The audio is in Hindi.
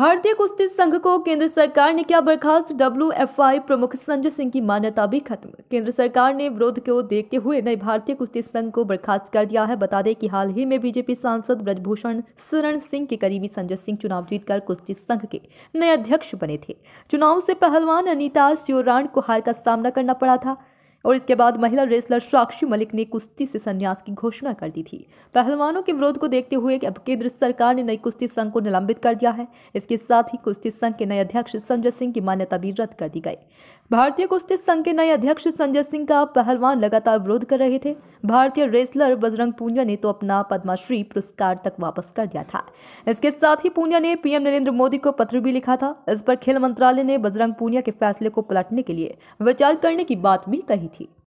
भारतीय कुश्ती संघ को केंद्र सरकार ने किया बर्खास्त आई प्रमुख संजय सिंह की मान्यता भी खत्म केंद्र सरकार ने विरोध को देखते हुए नए भारतीय कुश्ती संघ को बर्खास्त कर दिया है बता दें कि हाल ही में बीजेपी सांसद ब्रजभूषण शरण सिंह के करीबी संजय सिंह चुनाव जीतकर कुश्ती संघ के नए अध्यक्ष बने थे चुनाव से पहलवान अनिता श्योराण को हार का सामना करना पड़ा था और इसके बाद महिला रेसलर साक्षी मलिक ने कुश्ती से संन्यास की घोषणा कर दी थी पहलवानों के विरोध को देखते हुए अब केंद्र सरकार ने नई कुश्ती संघ को निलंबित कर दिया है इसके साथ ही कुश्ती संघ के नए अध्यक्ष संजय सिंह की मान्यता भी रद्द कर दी गई भारतीय कुश्ती संघ के नए अध्यक्ष संजय सिंह का पहलवान लगातार विरोध कर रहे थे भारतीय रेसलर बजरंग पूनिया ने तो अपना पद्माश्री पुरस्कार तक वापस कर दिया था इसके साथ ही पूनिया ने पीएम नरेंद्र मोदी को पत्र भी लिखा था इस पर खेल मंत्रालय ने बजरंग पूनिया के फैसले को पलटने के लिए विचार करने की बात भी कही थी